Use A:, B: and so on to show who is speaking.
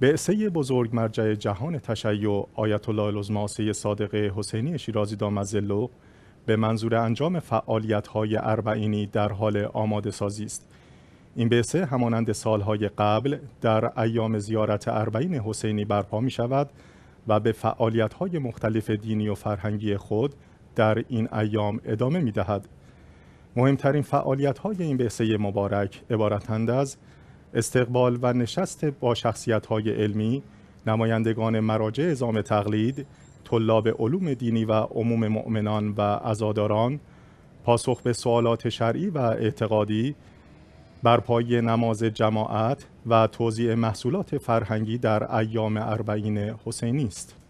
A: سه بزرگ مرجع جهان تشیع آیت الله العظما صادق حسینی شیرازی دامزلو به منظور انجام فعالیت های اربعینی در حال آماده سازی است این بعثه همانند سالهای قبل در ایام زیارت اربعین حسینی برپا می شود و به فعالیت های مختلف دینی و فرهنگی خود در این ایام ادامه می دهد. مهمترین فعالیت های این بعثه مبارک عبارتند از استقبال و نشست با شخصیت های علمی، نمایندگان مراجع ازام تقلید، طلاب علوم دینی و عموم مؤمنان و ازاداران، پاسخ به سوالات شرعی و اعتقادی، برپای نماز جماعت و توضیع محصولات فرهنگی در ایام اربعین حسینی است.